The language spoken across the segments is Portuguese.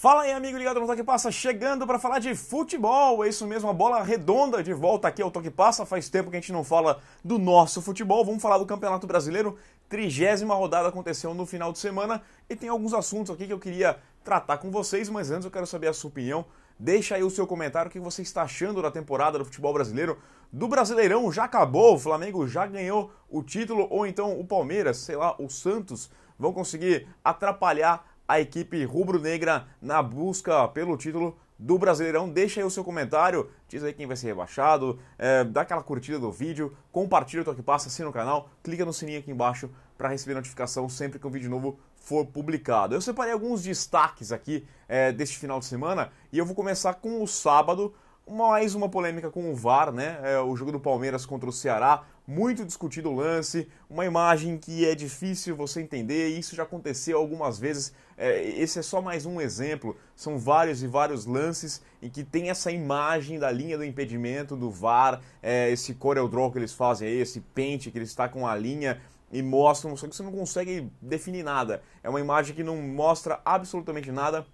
Fala aí, amigo ligado no Toque Passa, chegando para falar de futebol. É isso mesmo, a bola redonda de volta aqui ao Toque Passa. Faz tempo que a gente não fala do nosso futebol. Vamos falar do Campeonato Brasileiro. Trigésima rodada aconteceu no final de semana e tem alguns assuntos aqui que eu queria tratar com vocês, mas antes eu quero saber a sua opinião. Deixa aí o seu comentário, o que você está achando da temporada do futebol brasileiro. Do Brasileirão já acabou, o Flamengo já ganhou o título, ou então o Palmeiras, sei lá, o Santos vão conseguir atrapalhar a equipe rubro-negra na busca pelo título do Brasileirão. Deixa aí o seu comentário, diz aí quem vai ser rebaixado, é, dá aquela curtida do vídeo, compartilha o toque passa, assina o canal, clica no sininho aqui embaixo para receber notificação sempre que um vídeo novo for publicado. Eu separei alguns destaques aqui é, deste final de semana e eu vou começar com o sábado. Mais uma polêmica com o VAR, né? É, o jogo do Palmeiras contra o Ceará muito discutido o lance, uma imagem que é difícil você entender, e isso já aconteceu algumas vezes. É, esse é só mais um exemplo, são vários e vários lances em que tem essa imagem da linha do impedimento, do VAR, é, esse Corel Draw que eles fazem aí, esse pente que eles com a linha e mostram, só que você não consegue definir nada. É uma imagem que não mostra absolutamente nada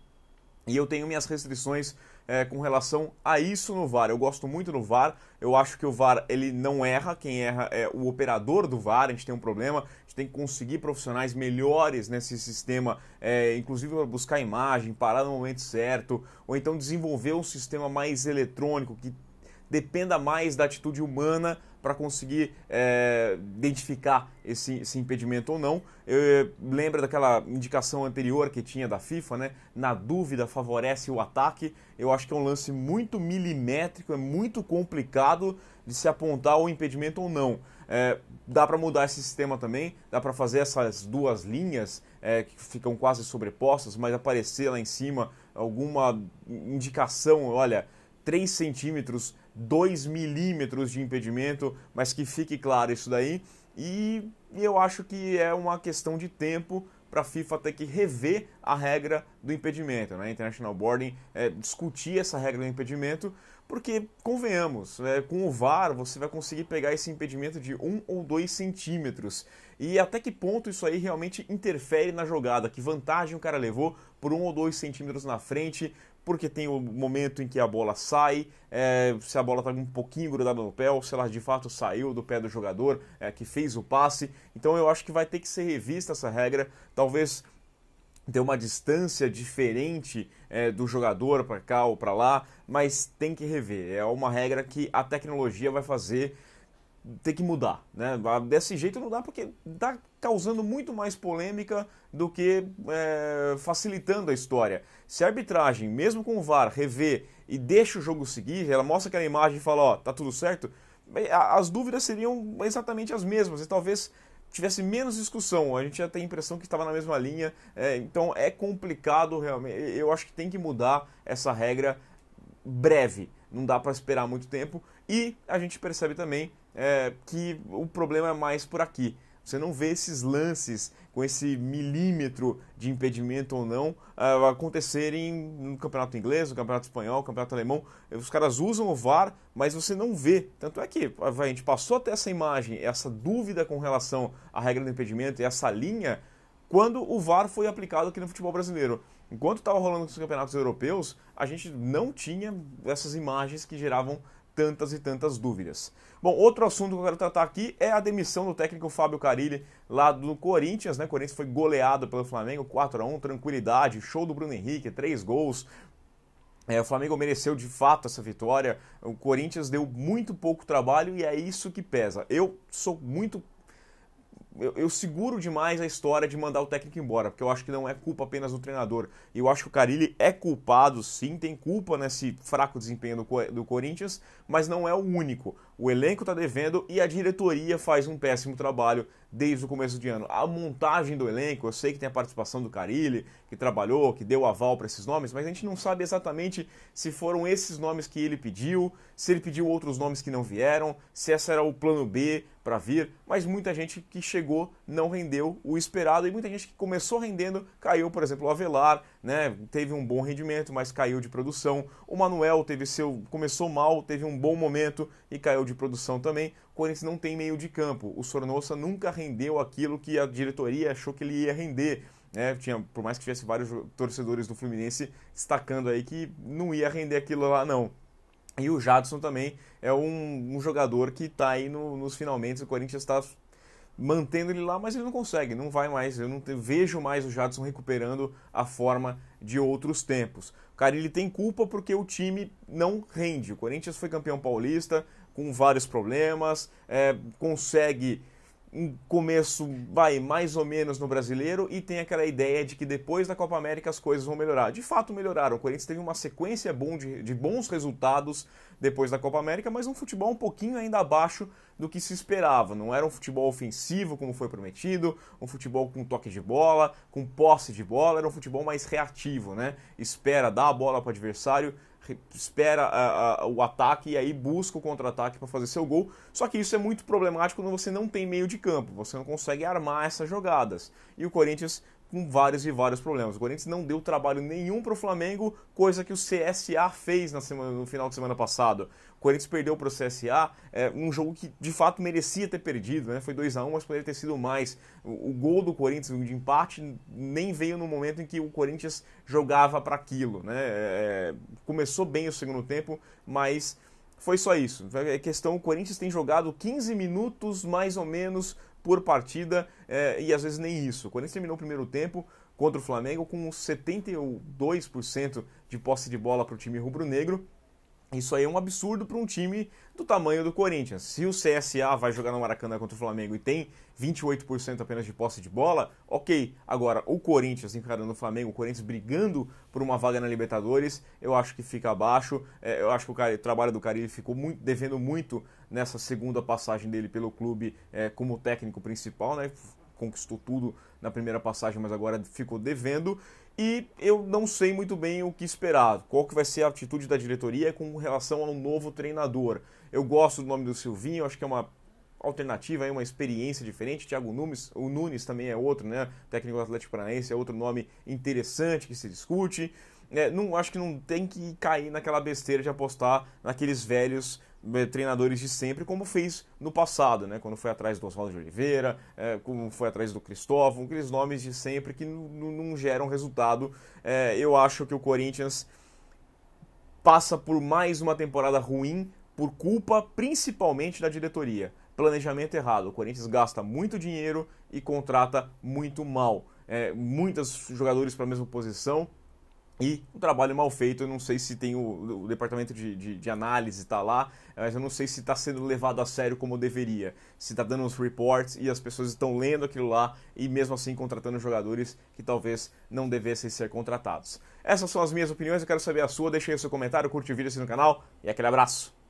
e eu tenho minhas restrições é, com relação a isso no VAR. Eu gosto muito do VAR. Eu acho que o VAR ele não erra. Quem erra é o operador do VAR. A gente tem um problema. A gente tem que conseguir profissionais melhores nesse sistema, é, inclusive para buscar imagem, parar no momento certo, ou então desenvolver um sistema mais eletrônico que dependa mais da atitude humana para conseguir é, identificar esse, esse, impedimento ou não. Eu, eh, lembra daquela indicação anterior que tinha da FIFA, né? Na dúvida, favorece o ataque. Eu acho que é um lance muito milimétrico, é muito complicado de se apontar o impedimento ou não. É, dá para mudar esse sistema também, dá para fazer essas duas linhas é, que ficam quase sobrepostas, mas aparecer lá em cima alguma indicação, olha, 3 centímetros 2 milímetros de impedimento, mas que fique claro isso daí. E, eu acho que é uma questão de tempo para a FIFA ter que rever a regra do impedimento, né? International Boarding, é, discutir essa regra do impedimento, porque, convenhamos, é, com o VAR você vai conseguir pegar esse impedimento de 1 um ou 2 centímetros. E até que ponto isso aí realmente interfere na jogada? Que vantagem o cara levou? por um ou dois centímetros na frente, porque tem o momento em que a bola sai, é, se a bola está um pouquinho grudada no pé, ou se ela de fato saiu do pé do jogador é, que fez o passe. Então eu acho que vai ter que ser revista essa regra, talvez ter uma distância diferente é, do jogador para cá ou para lá, mas tem que rever. É uma regra que a tecnologia vai fazer ter que mudar. Né? Ah, desse jeito não dá porque está causando muito mais polêmica do que é, facilitando a história. Se a arbitragem, mesmo com o VAR, rever e deixa o jogo seguir, ela mostra aquela imagem e fala, ó, tá tudo certo, as dúvidas seriam exatamente as mesmas e talvez tivesse menos discussão. A gente já tem a impressão que estava na mesma linha. É, então é complicado realmente. Eu acho que tem que mudar essa regra breve. Não dá para esperar muito tempo. E a gente percebe também é, que o problema é mais por aqui. Você não vê esses lances com esse milímetro de impedimento ou não uh, acontecerem no campeonato inglês, no campeonato espanhol, no campeonato alemão. Os caras usam o VAR, mas você não vê. Tanto é que a gente passou até essa imagem, essa dúvida com relação à regra do impedimento e essa linha, quando o VAR foi aplicado aqui no futebol brasileiro. Enquanto estava rolando os campeonatos europeus, a gente não tinha essas imagens que geravam tantas e tantas dúvidas. Bom, outro assunto que eu quero tratar aqui é a demissão do técnico Fábio Carilli lá do Corinthians, né? O Corinthians foi goleado pelo Flamengo 4 a 1, tranquilidade, show do Bruno Henrique, três gols, é, o Flamengo mereceu de fato essa vitória. O Corinthians deu muito pouco trabalho e é isso que pesa. Eu sou muito eu, eu, seguro demais a história de mandar o técnico embora, porque eu acho que não é culpa apenas do treinador. Eu acho que o Carilli é culpado, sim, tem culpa nesse fraco desempenho do, do Corinthians, mas não é o único. O elenco está devendo e a diretoria faz um péssimo trabalho desde o começo de ano. A montagem do elenco, eu sei que tem a participação do Carilli, que trabalhou, que deu aval para esses nomes, mas a gente não sabe exatamente se foram esses nomes que ele pediu, se ele pediu outros nomes que não vieram, se esse era o plano B, para vir, mas muita gente que chegou não rendeu o esperado e muita gente que começou rendendo caiu, por exemplo, o Avelar, né, teve um bom rendimento, mas caiu de produção. O Manuel teve seu começou mal, teve um bom momento e caiu de produção também. O Corinthians não tem meio de campo. O Sornosa nunca rendeu aquilo que a diretoria achou que ele ia render. É, tinha, por mais que tivesse vários torcedores do Fluminense destacando aí que não ia render aquilo lá, não. E o Jadson também é um, um jogador que está aí no, nos finalmente. O Corinthians está mantendo ele lá, mas ele não consegue, não vai mais. Eu não te, vejo mais o Jadson recuperando a forma de outros tempos. O cara ele tem culpa porque o time não rende. O Corinthians foi campeão paulista com vários problemas, é, consegue um começo, vai, mais ou menos no brasileiro e tem aquela ideia de que depois da Copa América as coisas vão melhorar. De fato, melhoraram. O Corinthians teve uma sequência bom de, de bons resultados depois da Copa América, mas um futebol um pouquinho ainda abaixo do que se esperava. Não era um futebol ofensivo como foi prometido, um futebol com toque de bola, com posse de bola, era um futebol mais reativo, né? Espera, dá a bola para o adversário, espera a, a, o ataque e aí busca o contra-ataque para fazer seu gol. Só que isso é muito problemático quando você não tem meio de campo, você não consegue armar essas jogadas. E o Corinthians com vários e vários problemas. O Corinthians não deu trabalho nenhum para o Flamengo, coisa que o CSA fez semana, no final de semana passado. O Corinthians perdeu para o CSA, é, um jogo que de fato merecia ter perdido, né? foi 2 a 1 mas poderia ter sido mais. O, o gol do Corinthians de empate nem veio no momento em que o Corinthians jogava para aquilo. Né? É, é, começou bem o segundo tempo, mas foi só isso. É questão, o Corinthians tem jogado 15 minutos mais ou menos por partida é, e às vezes nem isso. O Corinthians terminou o primeiro tempo contra o Flamengo com 72% de posse de bola para o time rubro-negro isso aí é um absurdo para um time do tamanho do Corinthians. Se o CSA vai jogar no Maracanã contra o Flamengo e tem 28% apenas de posse de bola, ok. Agora, o Corinthians encarando o Flamengo, o Corinthians brigando por uma vaga na Libertadores, eu acho que fica abaixo. É, eu acho que o, cara, o trabalho do Carilli ficou muito, devendo muito nessa segunda passagem dele pelo clube é, como técnico principal, né? Conquistou tudo na primeira passagem, mas agora ficou devendo. E eu não sei muito bem o que esperar, qual que vai ser a atitude da diretoria com relação ao novo treinador. Eu gosto do nome do Silvinho, acho que é uma alternativa, é uma experiência diferente. Thiago Nunes, o Nunes também é outro, né? técnico do Atlético Paranaense é outro nome interessante que se discute. É, não acho que não tem que cair naquela besteira de apostar naqueles velhos eh, treinadores de sempre, como fez no passado, né? quando foi atrás do Oswaldo de Oliveira, é, como foi atrás do Cristóvão, aqueles nomes de sempre que não geram resultado. É, eu acho que o Corinthians passa por mais uma temporada ruim por culpa principalmente da diretoria. Planejamento errado. O Corinthians gasta muito dinheiro e contrata muito mal. É, muitos jogadores para a mesma posição, e um trabalho mal feito, eu não sei se tem o, o departamento de, de, de análise está lá, mas eu não sei se está sendo levado a sério como deveria. Se está dando os reports e as pessoas estão lendo aquilo lá e mesmo assim contratando jogadores que talvez não devessem ser contratados. Essas são as minhas opiniões, eu quero saber a sua, deixe aí o seu comentário, curte o vídeo aqui no canal e aquele abraço!